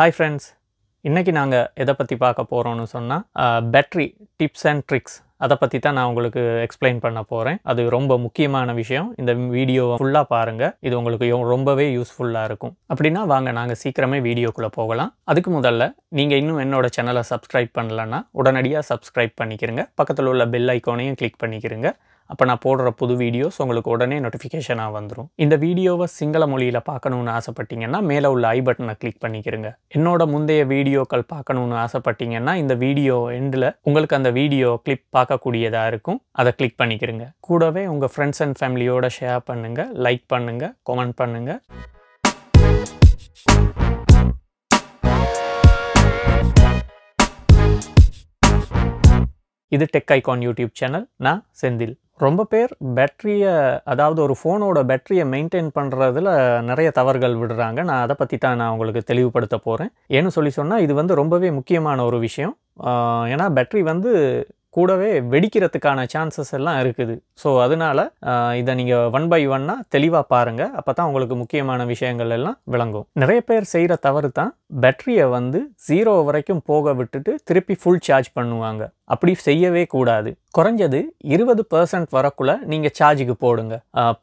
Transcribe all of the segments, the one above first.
hi friends இன்றைக்கி நாங்கள் எதை பற்றி பார்க்க போகிறோம்னு சொன்னால் பேட்ரி டிப்ஸ் அண்ட் ட்ரிக்ஸ் அதை பற்றி தான் நான் உங்களுக்கு எக்ஸ்பிளைன் பண்ண போகிறேன் அது ரொம்ப முக்கியமான விஷயம் இந்த வீடியோவை ஃபுல்லாக பாருங்கள் இது உங்களுக்கு ரொம்பவே யூஸ்ஃபுல்லாக இருக்கும் அப்படின்னா வாங்க நாங்கள் சீக்கிரமே வீடியோக்குள்ளே போகலாம் அதுக்கு முதல்ல நீங்கள் இன்னும் என்னோடய சேனலை சப்ஸ்கிரைப் பண்ணலன்னா உடனடியாக சப்ஸ்கிரைப் பண்ணிக்கிறங்க பக்கத்தில் உள்ள பெல் ஐக்கோனையும் கிளிக் பண்ணிக்கிறங்க அப்போ நான் போடுற புது வீடியோஸ் உங்களுக்கு உடனே நோட்டிஃபிகேஷனாக வந்துடும் இந்த வீடியோவை சிங்கள மொழியில் பார்க்கணுன்னு ஆசைப்பட்டீங்கன்னா மேலே உள்ள ஐ பட்டனை கிளிக் பண்ணிக்கிறங்க என்னோட முந்தைய வீடியோக்கள் பார்க்கணுன்னு ஆசைப்பட்டீங்கன்னா இந்த வீடியோ எண்டில் உங்களுக்கு அந்த வீடியோ கிளிப் பார்க்கக்கூடியதாக இருக்கும் அதை கிளிக் பண்ணிக்கிறங்க கூடவே உங்கள் ஃப்ரெண்ட்ஸ் அண்ட் ஃபேமிலியோட ஷேர் பண்ணுங்கள் லைக் பண்ணுங்கள் கமெண்ட் பண்ணுங்கள் இது டெக் ஐகான் யூடியூப் சேனல் நான் செந்தில் ரொம்ப பேர் பேட்ரியை அதாவது ஒரு ஃபோனோட பேட்ரியை மெயின்டைன் பண்ணுறதுல நிறைய தவறுகள் விடுறாங்க நான் அதை பற்றி தான் நான் உங்களுக்கு தெளிவுபடுத்த போகிறேன் ஏன்னு சொல்லி சொன்னால் இது வந்து ரொம்பவே முக்கியமான ஒரு விஷயம் ஏன்னா பேட்ரி வந்து கூடவே வெடிக்கிறதுக்கான சான்சஸ் எல்லாம் இருக்குது ஸோ அதனால் இதை நீங்கள் ஒன் பை ஒன்னாக தெளிவாக பாருங்கள் அப்போ தான் உங்களுக்கு முக்கியமான விஷயங்கள் எல்லாம் விளங்கும் நிறைய பேர் செய்கிற தவறு தான் பேட்டரியை வந்து ஜீரோ வரைக்கும் போக விட்டுட்டு திருப்பி ஃபுல் சார்ஜ் பண்ணுவாங்க அப்படி செய்யவே கூடாது குறைஞ்சது இருபது பர்சன்ட் வரக்குள்ள நீங்கள் சார்ஜுக்கு போடுங்க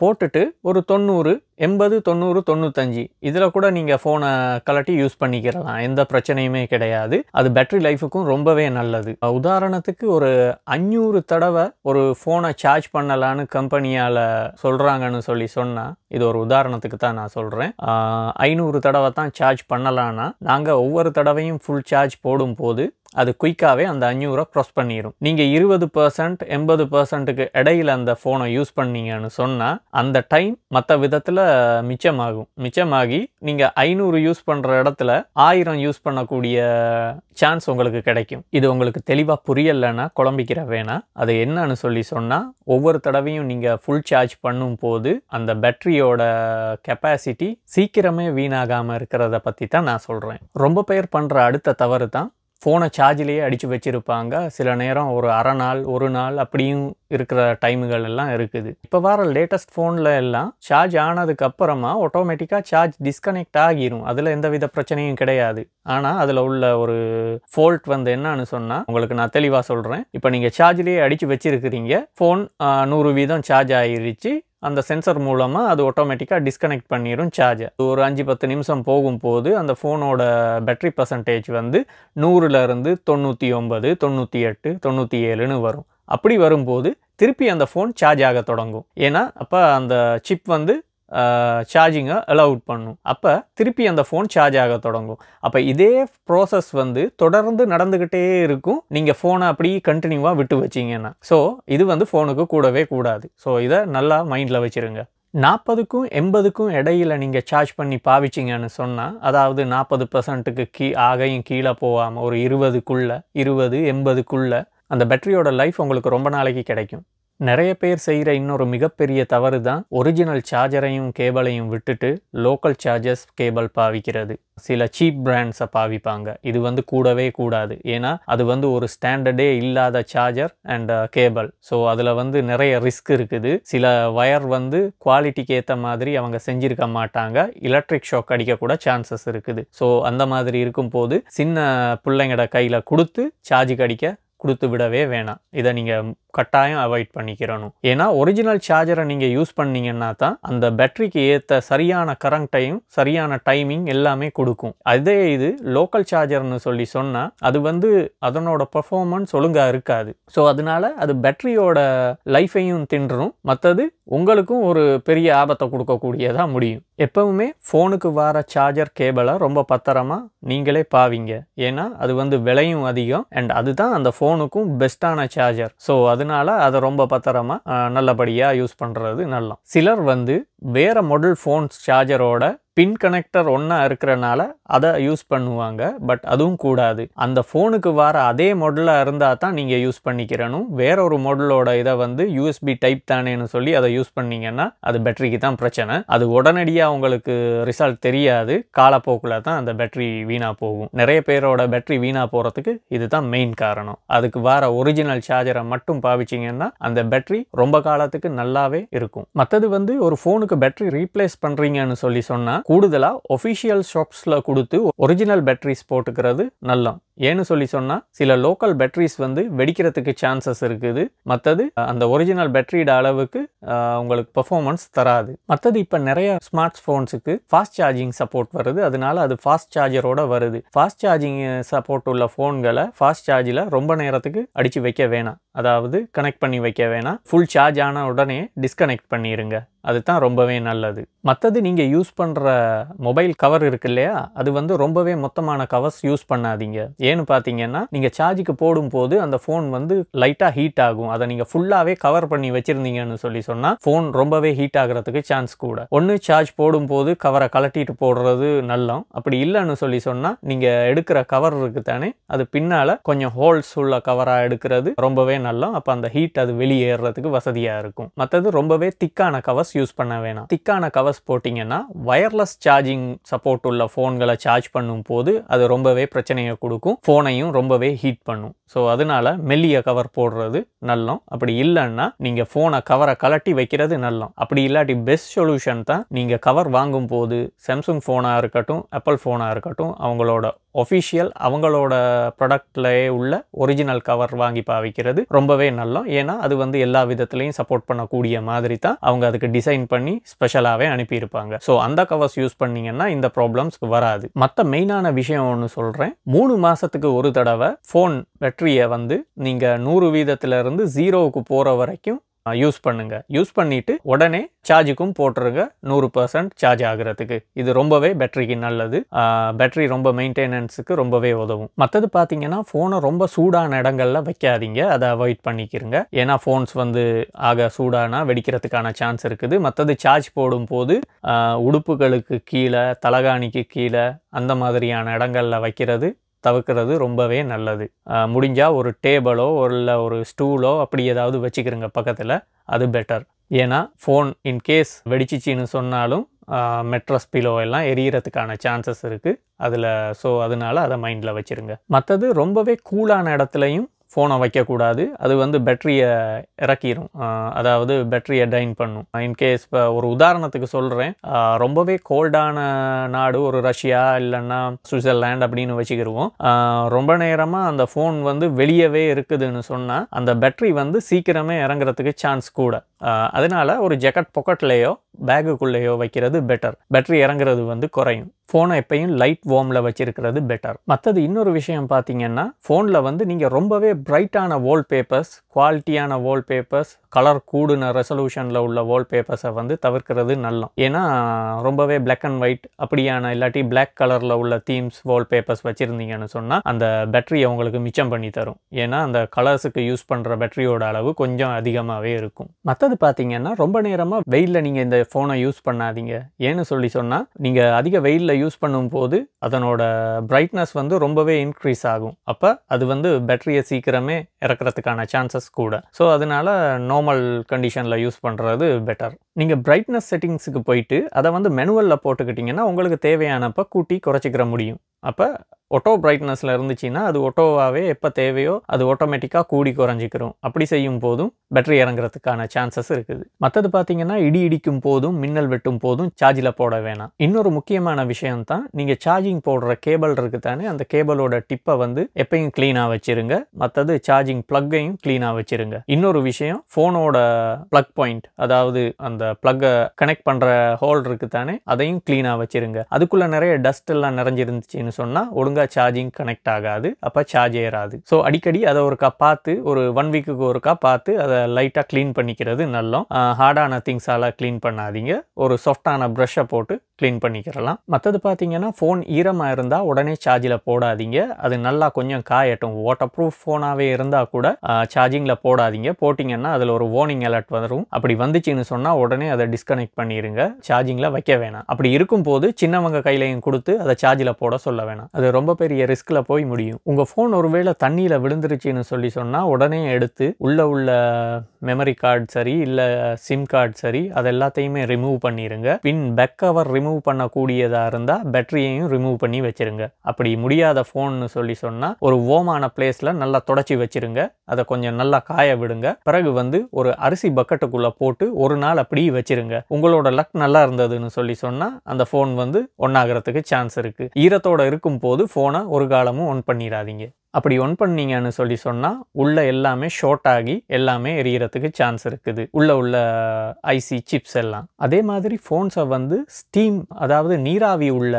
போட்டுட்டு ஒரு தொண்ணூறு எண்பது தொண்ணூறு தொண்ணூத்தஞ்சு இதில் கூட நீங்கள் ஃபோனை கலட்டி யூஸ் பண்ணிக்கிறலாம் எந்த பிரச்சனையுமே கிடையாது அது பேட்டரி லைஃபுக்கும் ரொம்பவே நல்லது உதாரணத்துக்கு ஒரு அஞ்சூறு தடவை ஒரு ஃபோனை சார்ஜ் பண்ணலான்னு கம்பெனியால் சொல்கிறாங்கன்னு சொல்லி சொன்னால் இது ஒரு உதாரணத்துக்கு தான் நான் சொல்கிறேன் ஐநூறு தடவை தான் சார்ஜ் பண்ணலான்னா நாங்கள் ஒவ்வொரு தடவையும் ஃபுல் சார்ஜ் போடும் போது அது குயிக்காகவே அந்த அஞ்சூறை க்ராஸ் பண்ணிடும் நீங்கள் இருபது பர்சன்ட் எண்பது பர்சன்ட்டுக்கு இடையில் அந்த ஃபோனை யூஸ் பண்ணீங்கன்னு சொன்னால் அந்த டைம் மற்ற விதத்தில் மிச்சமாகும் மிச்சமாகி நீங்கள் ஐநூறு யூஸ் பண்ணுற இடத்துல ஆயிரம் யூஸ் பண்ணக்கூடிய சான்ஸ் உங்களுக்கு கிடைக்கும் இது உங்களுக்கு தெளிவாக புரியலைன்னா குழம்பிக்கிற வேணாம் அது என்னன்னு சொல்லி சொன்னால் ஒவ்வொரு தடவையும் நீங்கள் ஃபுல் சார்ஜ் பண்ணும் போது அந்த பேட்டரியோட கெப்பாசிட்டி சீக்கிரமே வீணாகாமல் இருக்கிறத பற்றி தான் நான் சொல்கிறேன் ரொம்ப பேர் பண்ணுற அடுத்த தவறு தான் ஃபோனை சார்ஜிலேயே அடித்து வச்சுருப்பாங்க சில நேரம் ஒரு அரை நாள் ஒரு நாள் அப்படியும் இருக்கிற டைமுகள் எல்லாம் இருக்குது இப்போ வர லேட்டஸ்ட் ஃபோனில் எல்லாம் சார்ஜ் ஆனதுக்கப்புறமா ஆட்டோமேட்டிக்காக சார்ஜ் டிஸ்கனெக்ட் ஆகிரும் அதில் எந்த வித பிரச்சனையும் கிடையாது ஆனால் அதில் உள்ள ஒரு ஃபோல்ட் வந்து என்னன்னு சொன்னால் உங்களுக்கு நான் தெளிவாக சொல்கிறேன் இப்போ நீங்கள் சார்ஜ்லேயே அடித்து வச்சுருக்கிறீங்க ஃபோன் நூறு வீதம் சார்ஜ் ஆகிருச்சு அந்த சென்சர் மூலமாக அது ஆட்டோமேட்டிக்காக டிஸ்கனெக்ட் பண்ணிடும் சார்ஜர் ஒரு அஞ்சு பத்து நிமிஷம் போகும்போது அந்த ஃபோனோட பேட்ரி பர்சன்டேஜ் வந்து நூறுலேருந்து தொண்ணூற்றி ஒம்பது தொண்ணூற்றி எட்டு தொண்ணூற்றி ஏழுன்னு வரும் அப்படி வரும்போது திருப்பி அந்த ஃபோன் சார்ஜ் ஆக தொடங்கும் ஏன்னா அப்போ அந்த சிப் வந்து சார்ஜிங்கை அலவுட் பண்ணும் அப்போ திருப்பி அந்த ஃபோன் சார்ஜ் ஆக தொடங்கும் அப்போ இதே ப்ராசஸ் வந்து தொடர்ந்து நடந்துக்கிட்டே இருக்கும் நீங்கள் ஃபோனை அப்படி கண்டினியூவாக விட்டு வச்சிங்கன்னா ஸோ இது வந்து ஃபோனுக்கு கூடவே கூடாது ஸோ இதை நல்லா மைண்டில் வச்சுருங்க நாற்பதுக்கும் எண்பதுக்கும் இடையில நீங்கள் சார்ஜ் பண்ணி பாவிச்சிங்கன்னு சொன்னால் அதாவது நாற்பது பர்சன்ட்டுக்கு கீ ஆகையும் கீழே போகாமல் ஒரு இருபதுக்குள்ளே இருபது எண்பதுக்குள்ளே அந்த பேட்டரியோட லைஃப் உங்களுக்கு ரொம்ப நாளைக்கு கிடைக்கும் நிறைய பேர் செய்கிற இன்னொரு மிகப்பெரிய தவறு தான் ஒரிஜினல் சார்ஜரையும் கேபிளையும் விட்டுட்டு லோக்கல் சார்ஜர்ஸ் கேபிள் பாவிக்கிறது சில சீப் பிராண்ட்ஸை பாவிப்பாங்க இது வந்து கூடவே கூடாது ஏன்னா அது வந்து ஒரு ஸ்டாண்டர்டே இல்லாத சார்ஜர் அண்ட் கேபிள் ஸோ அதில் வந்து நிறைய ரிஸ்க் இருக்குது சில ஒயர் வந்து குவாலிட்டிக்கு ஏற்ற மாதிரி அவங்க செஞ்சுருக்க மாட்டாங்க எலக்ட்ரிக் ஷாக் அடிக்கக்கூட சான்சஸ் இருக்குது ஸோ அந்த மாதிரி இருக்கும்போது சின்ன பிள்ளைங்கட கையில் கொடுத்து சார்ஜுக்கு அடிக்க கொடுத்து விடவே வேணாம் இதை நீங்கள் கட்டாயம் அவாய்ட் பண்ணிக்கிறணும் ஏன்னா ஒரிஜினல் சார்ஜரை நீங்கள் யூஸ் பண்ணீங்கன்னா தான் அந்த பேட்டரிக்கு ஏற்ற சரியான கரண்ட்டையும் சரியான டைமிங் எல்லாமே கொடுக்கும் அதே இது லோக்கல் சார்ஜர்னு சொல்லி சொன்னால் அது வந்து அதனோட பர்ஃபார்மன்ஸ் ஒழுங்காக இருக்காது ஸோ அதனால அது பேட்டரியோட லைஃபையும் தின்றும் மற்றது உங்களுக்கும் ஒரு பெரிய ஆபத்தை கொடுக்கக்கூடியதாக முடியும் எப்பவுமே ஃபோனுக்கு வர சார்ஜர் கேபிளை ரொம்ப பத்திரமாக நீங்களே பாவிங்க ஏன்னா அது வந்து விலையும் அதிகம் அண்ட் அதுதான் அந்த ஃபோன் ஃபோனுக்கும் பெஸ்ட்டான சார்ஜர் ஸோ அதனால அதை ரொம்ப பத்திரமாக நல்லபடியாக யூஸ் பண்ணுறது நல்லா சிலர் வந்து வேறு மாடல் ஃபோன்ஸ் சார்ஜரோட பின் கனெக்டர் ஒன்றா இருக்கிறனால அதை யூஸ் பண்ணுவாங்க பட் அதுவும் கூடாது அந்த ஃபோனுக்கு வர அதே மாடலாக இருந்தால் தான் நீங்கள் யூஸ் பண்ணிக்கிறனும் வேற ஒரு மாடலோட இதை வந்து யூஎஸ்பி டைப் தானேன்னு சொல்லி அதை யூஸ் பண்ணிங்கன்னா அது பேட்டரிக்கு தான் பிரச்சனை அது உடனடியாக உங்களுக்கு ரிசல்ட் தெரியாது காலப்போக்கில் தான் அந்த பேட்டரி வீணாக போகும் நிறைய பேரோட பேட்டரி வீணாக போகிறதுக்கு இதுதான் மெயின் காரணம் அதுக்கு வர ஒரிஜினல் சார்ஜரை மட்டும் பாவிச்சிங்கன்னா அந்த பேட்டரி ரொம்ப காலத்துக்கு நல்லாவே இருக்கும் மற்றது வந்து ஒரு ஃபோனுக்கு பேட்டரி ரீப்ளேஸ் பண்ணுறீங்கன்னு சொல்லி சொன்னால் கூடுதலாக ஒஃபிஷியல் ஷாப்ஸில் கொடு கொடுத்து ஒரிஜினல் பேட்டரிஸ் போட்டுக்கிறது நல்லம் ஏன்னு சொல்லி சொன்னால் சில லோக்கல் பேட்ரிஸ் வந்து வெடிக்கிறதுக்கு சான்சஸ் இருக்குது மற்றது அந்த ஒரிஜினல் பேட்டரியோட அளவுக்கு உங்களுக்கு பெர்ஃபார்மன்ஸ் தராது மற்றது இப்போ நிறைய ஸ்மார்ட் ஃபோன்ஸுக்கு ஃபாஸ்ட் சார்ஜிங் சப்போர்ட் வருது அதனால அது ஃபாஸ்ட் சார்ஜரோட வருது ஃபாஸ்ட் சார்ஜிங் சப்போர்ட் உள்ள ஃபோன்களை ஃபாஸ்ட் சார்ஜில் ரொம்ப நேரத்துக்கு அடித்து வைக்க வேணாம் அதாவது கனெக்ட் பண்ணி வைக்க வேணாம் ஃபுல் சார்ஜ் ஆன உடனே டிஸ்கனெக்ட் பண்ணிடுங்க அதுதான் ரொம்பவே நல்லது மற்றது நீங்கள் யூஸ் பண்ணுற மொபைல் கவர் இருக்கு இல்லையா அது வந்து ரொம்பவே மொத்தமான கவர்ஸ் யூஸ் பண்ணாதீங்க ஏன்னு பார்த்தீங்கன்னா நீங்கள் சார்ஜுக்கு போடும்போது அந்த ஃபோன் வந்து லைட்டாக ஹீட் ஆகும் அதை நீங்கள் ஃபுல்லாகவே கவர் பண்ணி வச்சுருந்தீங்கன்னு சொல்லி சொன்னால் ஃபோன் ரொம்பவே ஹீட் ஆகிறதுக்கு சான்ஸ் கூட ஒன்று சார்ஜ் போடும்போது கவரை கலட்டிட்டு போடுறது நல்லம் அப்படி இல்லைன்னு சொல்லி சொன்னால் நீங்கள் எடுக்கிற கவர் இருக்குது தானே அது பின்னால் கொஞ்சம் ஹோல்ஸ் உள்ள கவராக எடுக்கிறது ரொம்பவே நல்லம் அப்போ அந்த ஹீட் அது வெளியேறதுக்கு வசதியாக இருக்கும் மற்றது ரொம்பவே திக்கான கவர்ஸ் யூஸ் பண்ண வேணாம் திக்கான கவர்ஸ் போட்டிங்கன்னா வயர்லெஸ் சார்ஜிங் சப்போர்ட் உள்ள ஃபோன்களை சார்ஜ் பண்ணும் போது அது ரொம்பவே பிரச்சனையை கொடுக்கும் பூவும் ஃபோனையும் ரொம்பவே ஹீட் பண்ணும் ஸோ அதனால மெல்லிய கவர் போடுறது நல்லம் அப்படி இல்லைன்னா நீங்கள் ஃபோனை கவரை கலட்டி வைக்கிறது நல்லம் அப்படி இல்லாட்டி பெஸ்ட் சொல்யூஷன் தான் நீங்கள் கவர் வாங்கும் போது சாம்சங் ஃபோனாக இருக்கட்டும் ஆப்பிள் ஃபோனாக இருக்கட்டும் அவங்களோட ஒஃபிஷியல் அவங்களோட ப்ராடக்ட்லேயே உள்ள ஒரிஜினல் கவர் வாங்கி பாவிக்கிறது ரொம்பவே நல்லம் ஏன்னா அது வந்து எல்லா விதத்துலையும் சப்போர்ட் பண்ணக்கூடிய மாதிரி தான் அவங்க அதுக்கு டிசைன் பண்ணி ஸ்பெஷலாகவே அனுப்பியிருப்பாங்க ஸோ அந்த கவர்ஸ் யூஸ் பண்ணிங்கன்னா இந்த ப்ராப்ளம்ஸ்க்கு வராது மற்ற மெயினான விஷயம் ஒன்று சொல்கிறேன் மூணு மாதத்துக்கு ஒரு தடவை ஃபோன் பேட்டரியை வந்து நீங்கள் நூறு வீதத்திலிருந்து ஜீரோவுக்கு போகிற வரைக்கும் யூஸ் பண்ணுங்க யூஸ் பண்ணிட்டு உடனே சார்ஜுக்கும் போட்டுருங்க நூறு பர்சன்ட் சார்ஜ் ஆகுறதுக்கு இது ரொம்பவே பேட்டரிக்கு நல்லது பேட்டரி ரொம்ப மெயின்டெனன்ஸுக்கு ரொம்பவே உதவும் மற்றது பார்த்தீங்கன்னா ஃபோனை ரொம்ப சூடான இடங்கள்ல வைக்காதீங்க அதை அவாய்ட் பண்ணிக்கிறங்க ஏன்னா ஃபோன்ஸ் வந்து ஆக சூடானா வெடிக்கிறதுக்கான சான்ஸ் இருக்குது மற்றது சார்ஜ் போடும் போது உடுப்புகளுக்கு கீழே தலகாணிக்கு கீழே அந்த மாதிரியான இடங்களில் வைக்கிறது தவிர்க்கிறது ரொம்பவே நல்லது முடிஞ்சால் ஒரு டேபிளோ இல்லை ஒரு ஸ்டூலோ அப்படி ஏதாவது வச்சுக்கிறங்க பக்கத்தில் அது பெட்டர் ஏன்னா ஃபோன் இன்கேஸ் வெடிச்சிச்சின்னு சொன்னாலும் மெட்ரஸ் பிலோ எல்லாம் எரியறதுக்கான சான்சஸ் இருக்குது அதில் ஸோ அதனால் அதை மைண்டில் வச்சுருங்க மற்றது ரொம்பவே கூலான இடத்துலையும் ஃபோனை வைக்கக்கூடாது அது வந்து பேட்டரியை இறக்கிடும் அதாவது பேட்டரியை டைன் பண்ணும் இன்கேஸ் இப்போ ஒரு உதாரணத்துக்கு சொல்கிறேன் ரொம்பவே கோல்டான நாடு ஒரு ரஷ்யா இல்லைன்னா சுவிட்சர்லேண்ட் அப்படின்னு வச்சுக்கிடுவோம் ரொம்ப நேரமாக அந்த ஃபோன் வந்து வெளியவே இருக்குதுன்னு சொன்னால் அந்த பேட்டரி வந்து சீக்கிரமே இறங்குறதுக்கு சான்ஸ் கூட அதனால் ஒரு ஜெக்கட் பொக்கெட்லேயோ பேகுக்குள்ளேயோ வைக்கிறது பெட்டர் பேட்டரி இறங்குறது வந்து குறையும் ஃபோனை எப்பயும் லைட் வார்மில் வச்சுருக்கிறது பெட்டர் மற்றது இன்னொரு விஷயம் பார்த்தீங்கன்னா ஃபோனில் வந்து நீங்கள் ரொம்பவே பிரைட்டான வால்பேப்பர்ஸ் குவாலிட்டியான வால்பேப்பர்ஸ் கலர் கூடுன ரெசல்யூஷனில் உள்ள வால்பேப்பர்ஸை வந்து தவிர்க்கிறது நல்லம் ஏன்னா ரொம்பவே பிளாக் அண்ட் ஒயிட் அப்படியான இல்லாட்டி பிளாக் கலரில் உள்ள தீம்ஸ் வால்பேப்பர்ஸ் வச்சுருந்தீங்கன்னு சொன்னால் அந்த பேட்டரியை உங்களுக்கு மிச்சம் பண்ணி தரும் ஏன்னா அந்த கலர்ஸுக்கு யூஸ் பண்ணுற பேட்டரியோட அளவு கொஞ்சம் அதிகமாகவே இருக்கும் மற்றது பார்த்தீங்கன்னா ரொம்ப நேரமாக வெயிலில் நீங்கள் இந்த ஃபோனை யூஸ் பண்ணாதீங்க ஏன்னு சொல்லி சொன்னால் நீங்கள் அதிக வெயிலில் யூஸ் பண்ணும்போது அதனோட பிரைட்னஸ் வந்து ரொம்பவே இன்க்ரீஸ் ஆகும் அப்போ அது வந்து பேட்டரியை சீக்கிரமே இறக்குறதுக்கான சான்சஸ் கூட ஸோ அதனால் நோ நார்மல் கண்டிஷனில் யூஸ் பண்ணுறது பெட்டர் நீங்கள் பிரைட்னஸ் செட்டிங்ஸுக்கு போயிட்டு அதை வந்து மெனுவலில் போட்டுக்கிட்டிங்கன்னா உங்களுக்கு தேவையானப்போ கூட்டி குறைச்சிக்கிற முடியும் அப்போ ஒட்டோ பிரைட்னஸில் இருந்துச்சுன்னா அது ஒட்டோவாகவே எப்போ தேவையோ அது ஆட்டோமேட்டிக்காக கூடி குறைஞ்சிக்கிறோம் அப்படி செய்யும் போதும் பேட்டரி இறங்குறதுக்கான சான்சஸ் இருக்குது மற்றது பார்த்தீங்கன்னா இடி இடிக்கும் போதும் மின்னல் வெட்டும் போதும் சார்ஜில் போட வேணாம் இன்னொரு முக்கியமான விஷயம் தான் நீங்கள் சார்ஜிங் போடுற கேபிள் இருக்கு தானே அந்த கேபிளோட டிப்பை வந்து எப்பயும் க்ளீனாக வச்சுருங்க மற்றது சார்ஜிங் ப்ளக்கையும் க்ளீனாக வச்சுருங்க இன்னொரு விஷயம் ஃபோனோட ப்ளக் பாயிண்ட் அதாவது அந்த ப்ளக்கை கனெக்ட் பண்ணுற ஹோல் இருக்கு தானே அதையும் க்ளீனாக வச்சுருங்க அதுக்குள்ளே நிறைய டஸ்ட் எல்லாம் நிறைஞ்சிருந்துச்சின்னு சொன்னால் ஒழுங்காக ஒழுங்காக சார்ஜிங் கனெக்ட் ஆகாது அப்போ சார்ஜ் ஏறாது ஸோ அடிக்கடி அதை ஒருக்கா பார்த்து ஒரு ஒன் வீக்குக்கு ஒருக்கா பார்த்து அதை லைட்டாக க்ளீன் பண்ணிக்கிறது நல்லோம் ஹார்டான திங்ஸால் க்ளீன் பண்ணாதீங்க ஒரு சாஃப்டான ப்ரஷ்ஷை போட்டு க்ளீன் பண்ணிக்கிறலாம் மற்றது பார்த்தீங்கன்னா ஃபோன் ஈரமாக இருந்தால் உடனே சார்ஜில் போடாதீங்க அது நல்லா கொஞ்சம் காயட்டும் வாட்டர் ப்ரூஃப் ஃபோனாகவே இருந்தால் கூட சார்ஜிங்கில் போடாதீங்க போட்டிங்கன்னா அதில் ஒரு வார்னிங் அலர்ட் வரும் அப்படி வந்துச்சுன்னு சொன்னால் உடனே அதை டிஸ்கனெக்ட் பண்ணிடுங்க சார்ஜிங்கில் வைக்க வேணாம் அப்படி இருக்கும்போது சின்னவங்க கையிலையும் கொடுத்து அதை சார்ஜில் போட சொல்ல வேணாம் அது ரொம்ப பெரிய ரிஸ்கில் போய் முடியும் உங்கள் ஃபோன் ஒருவேளை தண்ணியில் விழுந்துருச்சுன்னு சொல்லி சொன்னால் உடனே எடுத்து உள்ளே உள்ள மெமரி கார்டு சரி இல்லை சிம் கார்டு சரி அதெல்லாத்தையுமே எல்லாத்தையுமே ரிமூவ் பண்ணிடுங்க பின் பேக் கவர் ரிமூவ் ரிமூவ் பண்ணக்கூடியதாக இருந்தால் பேட்டரியையும் ரிமூவ் பண்ணி வச்சுருங்க அப்படி முடியாத ஃபோன்னு சொல்லி சொன்னால் ஒரு ஓமான பிளேஸில் நல்லா தொடச்சி வச்சுருங்க அதை கொஞ்சம் நல்லா காய விடுங்க பிறகு வந்து ஒரு அரிசி பக்கெட்டுக்குள்ளே போட்டு ஒரு நாள் அப்படி வச்சுருங்க உங்களோட லக் நல்லா இருந்ததுன்னு சொல்லி சொன்னால் அந்த ஃபோன் வந்து ஒன்றாகிறதுக்கு சான்ஸ் இருக்குது ஈரத்தோடு போது ஃபோனை ஒரு காலமும் ஒன் பண்ணிடாதீங்க அப்படி ஒன் பண்ணீங்கன்னு சொல்லி சொன்னால் உள்ளே எல்லாமே ஷார்ட் ஆகி எல்லாமே எரியறதுக்கு சான்ஸ் இருக்குது உள்ளே உள்ள ஐசி சிப்ஸ் எல்லாம் அதே மாதிரி ஃபோன்ஸை வந்து ஸ்டீம் அதாவது நீராவி உள்ள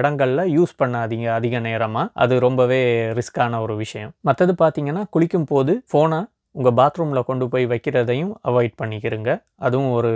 இடங்களில் யூஸ் பண்ணாதீங்க அதிக நேரமாக அது ரொம்பவே ரிஸ்க்கான ஒரு விஷயம் மற்றது பார்த்தீங்கன்னா குளிக்கும் போது ஃபோனை உங்கள் பாத்ரூமில் கொண்டு போய் வைக்கிறதையும் அவாய்ட் பண்ணிக்கிறங்க அதுவும் ஒரு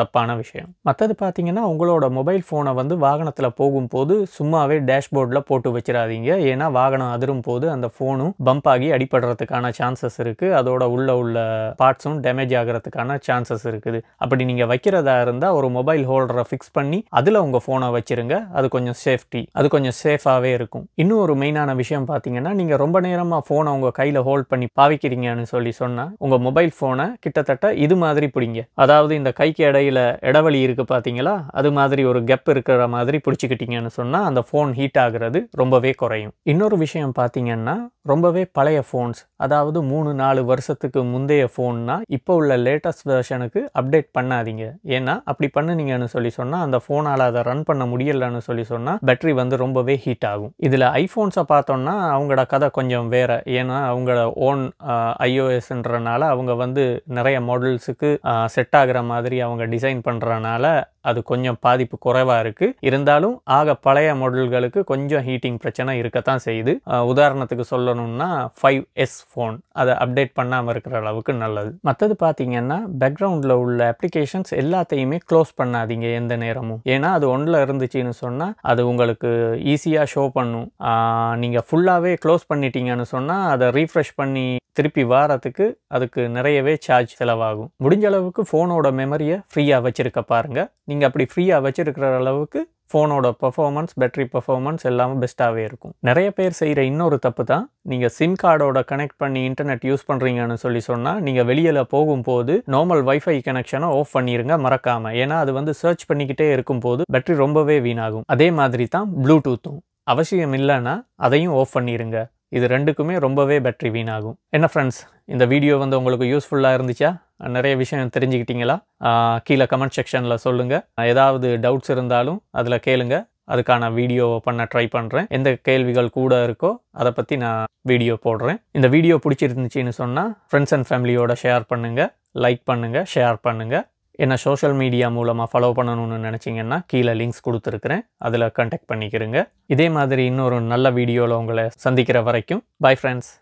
தப்பான விஷயம் மற்றது பார்த்தீங்கன்னா உங்களோட மொபைல் ஃபோனை வந்து வாகனத்தில் போகும்போது சும்மாவே டேஷ்போர்டில் போட்டு வச்சிடாதீங்க ஏன்னா வாகனம் அதிரும் போது அந்த ஃபோனும் பம்ப் ஆகி அடிபடுறதுக்கான சான்சஸ் இருக்குது அதோட உள்ள உள்ள பார்ட்ஸும் டேமேஜ் ஆகிறதுக்கான சான்சஸ் இருக்குது அப்படி நீங்கள் வைக்கிறதா இருந்தால் ஒரு மொபைல் ஹோல்டரை ஃபிக்ஸ் பண்ணி அதில் உங்கள் ஃபோனை வச்சுருங்க அது கொஞ்சம் சேஃப்டி அது கொஞ்சம் சேஃபாகவே இருக்கும் இன்னும் ஒரு மெயினான விஷயம் பார்த்தீங்கன்னா நீங்கள் ரொம்ப நேரமாக ஃபோனை உங்கள் கையில் ஹோல்ட் பண்ணி பாவிக்கிறீங்கன்னு சொல்லி அப்படி சொன்னால் உங்கள் மொபைல் ஃபோனை கிட்டத்தட்ட இது மாதிரி பிடிங்க அதாவது இந்த கைக்கு இடையில இடவழி இருக்குது பார்த்தீங்களா அது மாதிரி ஒரு கெப் இருக்கிற மாதிரி பிடிச்சிக்கிட்டிங்கன்னு சொன்னால் அந்த ஃபோன் ஹீட் ஆகிறது ரொம்பவே குறையும் இன்னொரு விஷயம் பார்த்தீங்கன்னா ரொம்பவே பழைய ஃபோன்ஸ் அதாவது மூணு நாலு வருஷத்துக்கு முந்தைய ஃபோன்னா இப்போ உள்ள லேட்டஸ்ட் வெர்ஷனுக்கு அப்டேட் பண்ணாதீங்க ஏன்னா அப்படி பண்ணுனீங்கன்னு சொல்லி சொன்னால் அந்த ஃபோனால் அதை ரன் பண்ண முடியலன்னு சொல்லி சொன்னால் பேட்டரி வந்து ரொம்பவே ஹீட் ஆகும் இதில் ஐஃபோன்ஸை பார்த்தோம்னா அவங்களோட கதை கொஞ்சம் வேற ஏன்னா அவங்களோட ஓன் ஐஓஎஸ் பேஸுன்றனால அவங்க வந்து நிறைய மாடல்ஸுக்கு செட் ஆகிற மாதிரி அவங்க டிசைன் பண்ணுறனால அது கொஞ்சம் பாதிப்பு குறைவாக இருக்குது இருந்தாலும் ஆக பழைய மாடல்களுக்கு கொஞ்சம் ஹீட்டிங் பிரச்சனை இருக்கத்தான் செய்யுது உதாரணத்துக்கு சொல்லணும்னா ஃபைவ் எஸ் ஃபோன் அதை அப்டேட் பண்ணாமல் இருக்கிற அளவுக்கு நல்லது மற்றது பார்த்தீங்கன்னா பேக்ரவுண்டில் உள்ள அப்ளிகேஷன்ஸ் எல்லாத்தையுமே க்ளோஸ் பண்ணாதீங்க எந்த நேரமும் ஏன்னா அது ஒன்றில் இருந்துச்சுன்னு சொன்னால் அது உங்களுக்கு ஈஸியாக ஷோ பண்ணும் நீங்கள் ஃபுல்லாகவே க்ளோஸ் பண்ணிட்டீங்கன்னு சொன்னால் அதை ரீஃப்ரெஷ் பண்ணி திருப்பி வாரத்துக்கு அதுக்கு நிறையவே சார்ஜ் செலவாகும் முடிஞ்ச அளவுக்கு ஃபோனோட மெமரியை ஃப்ரீயாக வச்சுருக்க பாருங்கள் நீங்கள் அப்படி ஃப்ரீயாக வச்சுருக்கிற அளவுக்கு ஃபோனோட பர்ஃபார்மன்ஸ் பேட்ரி பர்ஃபார்மன்ஸ் எல்லாமே பெஸ்ட்டாகவே இருக்கும் நிறைய பேர் செய்கிற இன்னொரு தப்பு தான் நீங்கள் சிம் கார்டோட கனெக்ட் பண்ணி இன்டர்நெட் யூஸ் பண்ணுறீங்கன்னு சொல்லி சொன்னால் நீங்கள் வெளியில் போகும்போது நார்மல் வைஃபை கனெக்ஷனை ஆஃப் பண்ணிடுங்க மறக்காமல் ஏன்னா அது வந்து சர்ச் பண்ணிக்கிட்டே இருக்கும்போது பேட்ரி ரொம்பவே வீணாகும் அதே மாதிரி தான் ப்ளூடூத்தும் அவசியம் இல்லைன்னா அதையும் ஆஃப் பண்ணிடுங்க இது ரெண்டுக்குமே ரொம்பவே பேட்ரி வீணாகும் என்ன ஃப்ரெண்ட்ஸ் இந்த வீடியோ வந்து உங்களுக்கு யூஸ்ஃபுல்லாக இருந்துச்சா நிறைய விஷயம் தெரிஞ்சுக்கிட்டீங்களா கீழே கமெண்ட் செக்ஷனில் சொல்லுங்கள் ஏதாவது டவுட்ஸ் இருந்தாலும் அதில் கேளுங்க அதுக்கான வீடியோ பண்ண ட்ரை பண்ணுறேன் எந்த கேள்விகள் கூட இருக்கோ அதை பற்றி நான் வீடியோ போடுறேன் இந்த வீடியோ பிடிச்சிருந்துச்சின்னு சொன்னால் ஃப்ரெண்ட்ஸ் அண்ட் ஃபேமிலியோட ஷேர் பண்ணுங்கள் லைக் பண்ணுங்கள் ஷேர் பண்ணுங்கள் என்ன சோஷியல் மீடியா மூலமாக ஃபாலோ பண்ணணும்னு நினச்சிங்கன்னா கீழே லிங்க்ஸ் கொடுத்துருக்குறேன் அதில் கண்டெக்ட் பண்ணிக்கிறேங்க இதே மாதிரி இன்னொரு நல்ல வீடியோவில் உங்களை சந்திக்கிற வரைக்கும் பை ஃப்ரெண்ட்ஸ்